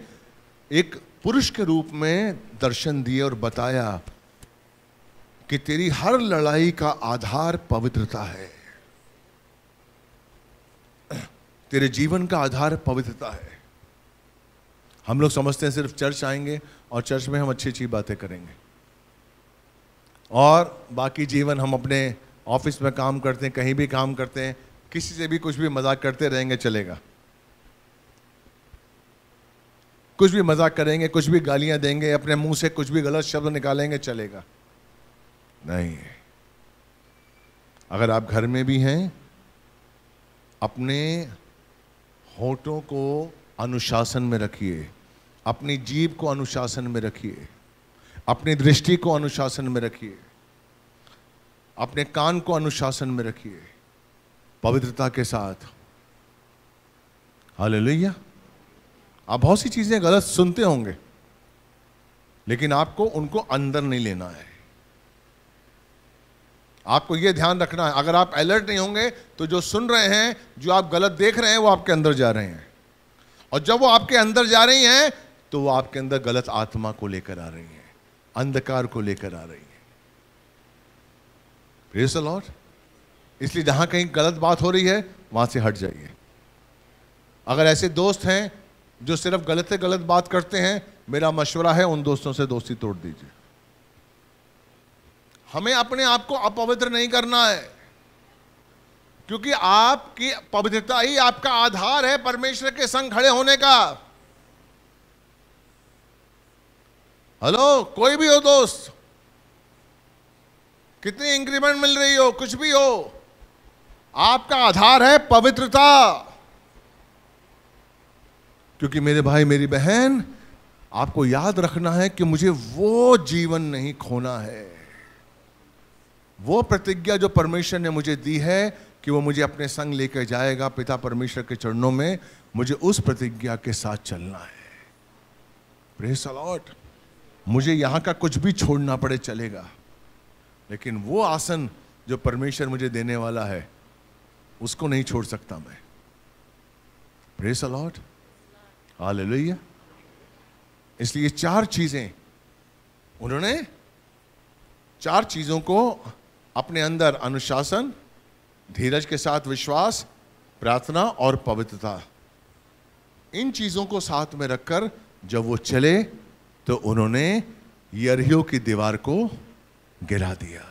एक पुरुष के रूप में दर्शन दिए और बताया कि तेरी हर लड़ाई का आधार पवित्रता है तेरे जीवन का आधार पवित्रता है हम लोग समझते हैं सिर्फ चर्च आएंगे और चर्च में हम अच्छी अच्छी बातें करेंगे और बाकी जीवन हम अपने ऑफिस में काम करते हैं कहीं भी काम करते हैं किसी से भी कुछ भी मजाक करते रहेंगे चलेगा कुछ भी मजाक करेंगे कुछ भी गालियां देंगे अपने मुंह से कुछ भी गलत शब्द निकालेंगे चलेगा नहीं अगर आप घर में भी हैं अपने होठों को अनुशासन में रखिए अपनी जीभ को अनुशासन में रखिए अपनी दृष्टि को अनुशासन में रखिए अपने कान को अनुशासन में रखिए पवित्रता के साथ लोहिया आप बहुत सी चीजें गलत सुनते होंगे लेकिन आपको उनको अंदर नहीं लेना है आपको यह ध्यान रखना है अगर आप अलर्ट नहीं होंगे तो जो सुन रहे हैं जो आप गलत देख रहे हैं वो आपके अंदर जा रहे हैं और जब वो आपके अंदर जा रही हैं तो वो आपके अंदर गलत आत्मा को लेकर आ रही हैं अंधकार को लेकर आ रही हैं प्रेस लॉर्ड इसलिए जहां कहीं गलत बात हो रही है वहां से हट जाइए अगर ऐसे दोस्त हैं जो सिर्फ गलत से गलत बात करते हैं मेरा मशवरा है उन दोस्तों से दोस्ती तोड़ दीजिए हमें अपने आप को अपवित्र नहीं करना है क्योंकि आपकी पवित्रता ही आपका आधार है परमेश्वर के संग खड़े होने का हेलो कोई भी हो दोस्त कितनी इंक्रीमेंट मिल रही हो कुछ भी हो आपका आधार है पवित्रता क्योंकि मेरे भाई मेरी बहन आपको याद रखना है कि मुझे वो जीवन नहीं खोना है वो प्रतिज्ञा जो परमेश्वर ने मुझे दी है कि वो मुझे अपने संग लेकर जाएगा पिता परमेश्वर के चरणों में मुझे उस प्रतिज्ञा के साथ चलना है प्रेस मुझे यहां का कुछ भी छोड़ना पड़े चलेगा लेकिन वो आसन जो परमेश्वर मुझे देने वाला है उसको नहीं छोड़ सकता मैं प्रेस अलॉट लो इसलिए चार चीजें उन्होंने चार चीजों को अपने अंदर अनुशासन धीरज के साथ विश्वास प्रार्थना और पवित्रता इन चीजों को साथ में रखकर जब वो चले तो उन्होंने यरियो की दीवार को गिरा दिया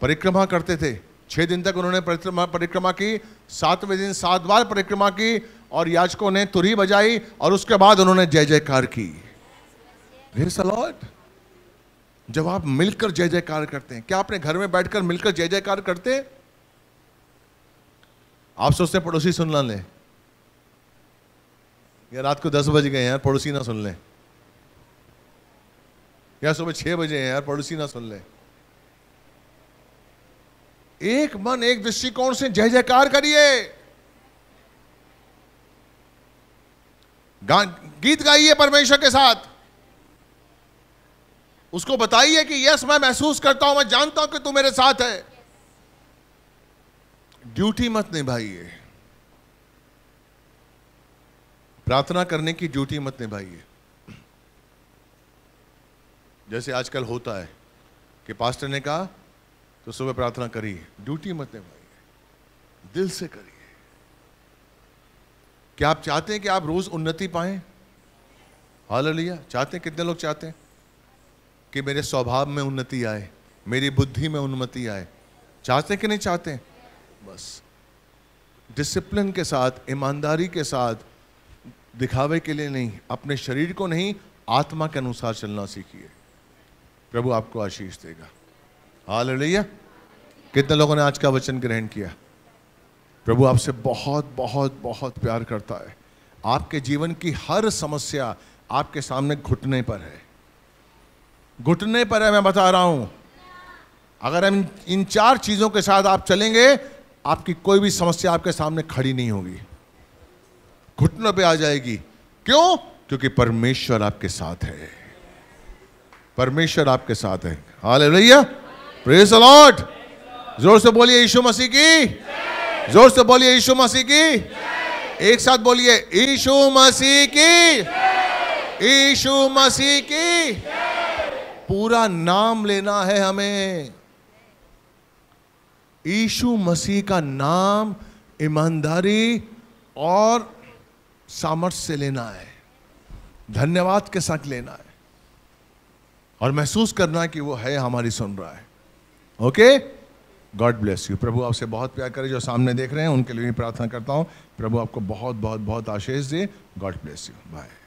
परिक्रमा करते थे छः दिन तक उन्होंने परिक्रमा परिक्रमा की सातवें दिन सात बार परिक्रमा की और याचकों ने तुरी बजाई और उसके बाद उन्होंने जय जयकार की लॉर्ड जब आप मिलकर जय जयकार करते हैं क्या आपने घर में बैठकर मिलकर जय जयकार करते हैं आप सोचते पड़ोसी सुन ला ले या रात को दस बज गए यार पड़ोसी ना सुन ले या सुबह छह बजे हैं यार पड़ोसी ना सुन ले एक मन एक दृष्टिकोण से जय जयकार करिए गीत गाइए परमेश्वर के साथ उसको बताइए कि यस मैं महसूस करता हूं मैं जानता हूं कि तू मेरे साथ है ड्यूटी मत निभाइए प्रार्थना करने की ड्यूटी मत निभाइए जैसे आजकल होता है कि पास्टर ने कहा तो सुबह प्रार्थना करिए ड्यूटी मत निभाइए दिल से करिए क्या आप चाहते हैं कि आप रोज उन्नति पाए हाल लिया चाहते हैं कितने लोग चाहते हैं कि मेरे स्वभाव में उन्नति आए मेरी बुद्धि में उन्नति आए चाहते हैं कि नहीं चाहते हैं? बस डिसिप्लिन के साथ ईमानदारी के साथ दिखावे के लिए नहीं अपने शरीर को नहीं आत्मा के अनुसार चलना सीखिए प्रभु आपको आशीष देगा हाल लिया कितने लोगों ने आज का वचन ग्रहण किया प्रभु आपसे बहुत बहुत बहुत प्यार करता है आपके जीवन की हर समस्या आपके सामने घुटने पर है घुटने पर है मैं बता रहा हूं अगर हम इन चार चीजों के साथ आप चलेंगे आपकी कोई भी समस्या आपके सामने खड़ी नहीं होगी घुटनों पे आ जाएगी क्यों क्योंकि परमेश्वर आपके साथ है परमेश्वर आपके साथ है हाल भैया प्रेस अलॉट जोर से बोलिए यीशु मसीह की जोर से बोलिए यीशु मसीह की एक साथ बोलिए यीशु मसीह की यीशु मसीह की पूरा नाम लेना है हमें यीशु मसीह का नाम ईमानदारी और सामर्थ्य से लेना है धन्यवाद के साथ लेना है और महसूस करना कि वो है हमारी सुन रहा है ओके गॉड ब्लेस यू प्रभु आपसे बहुत प्यार करे जो सामने देख रहे हैं उनके लिए भी प्रार्थना करता हूँ प्रभु आपको बहुत बहुत बहुत आशीष दे गॉड ब्लेस यू बाय